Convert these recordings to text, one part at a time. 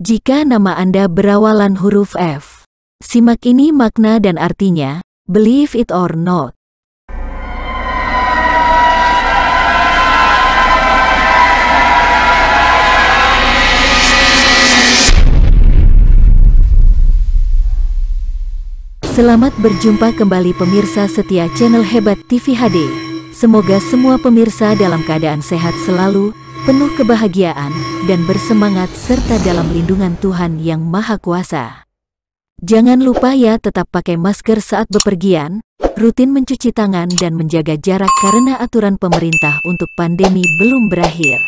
Jika nama Anda berawalan huruf F, simak ini makna dan artinya, believe it or not. Selamat berjumpa kembali pemirsa setia channel Hebat TV HD. Semoga semua pemirsa dalam keadaan sehat selalu, penuh kebahagiaan dan bersemangat serta dalam lindungan Tuhan yang Maha Kuasa. Jangan lupa ya tetap pakai masker saat bepergian, rutin mencuci tangan dan menjaga jarak karena aturan pemerintah untuk pandemi belum berakhir.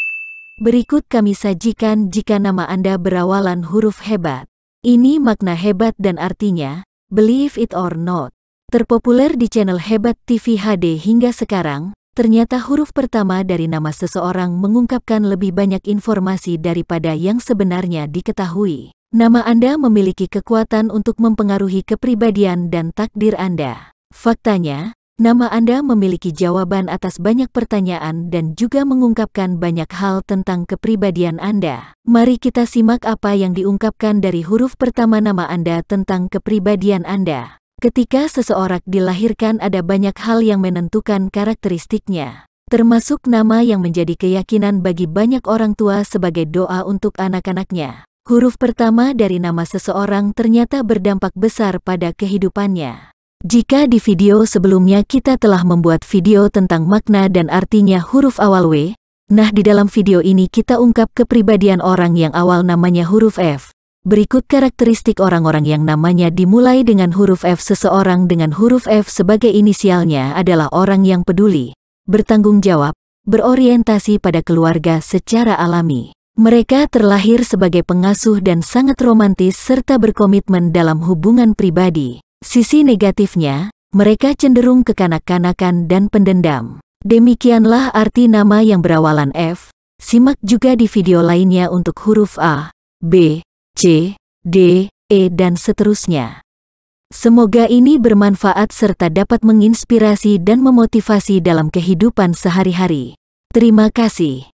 Berikut kami sajikan jika nama Anda berawalan huruf hebat. Ini makna hebat dan artinya, believe it or not. Terpopuler di channel Hebat TV HD hingga sekarang, Ternyata huruf pertama dari nama seseorang mengungkapkan lebih banyak informasi daripada yang sebenarnya diketahui. Nama Anda memiliki kekuatan untuk mempengaruhi kepribadian dan takdir Anda. Faktanya, nama Anda memiliki jawaban atas banyak pertanyaan dan juga mengungkapkan banyak hal tentang kepribadian Anda. Mari kita simak apa yang diungkapkan dari huruf pertama nama Anda tentang kepribadian Anda. Ketika seseorang dilahirkan ada banyak hal yang menentukan karakteristiknya, termasuk nama yang menjadi keyakinan bagi banyak orang tua sebagai doa untuk anak-anaknya. Huruf pertama dari nama seseorang ternyata berdampak besar pada kehidupannya. Jika di video sebelumnya kita telah membuat video tentang makna dan artinya huruf awal W, nah di dalam video ini kita ungkap kepribadian orang yang awal namanya huruf F, Berikut karakteristik orang-orang yang namanya dimulai dengan huruf F. Seseorang dengan huruf F sebagai inisialnya adalah orang yang peduli, bertanggung jawab, berorientasi pada keluarga secara alami. Mereka terlahir sebagai pengasuh dan sangat romantis serta berkomitmen dalam hubungan pribadi. Sisi negatifnya, mereka cenderung kekanak-kanakan dan pendendam. Demikianlah arti nama yang berawalan F. Simak juga di video lainnya untuk huruf A, B, C, D, E dan seterusnya. Semoga ini bermanfaat serta dapat menginspirasi dan memotivasi dalam kehidupan sehari-hari. Terima kasih.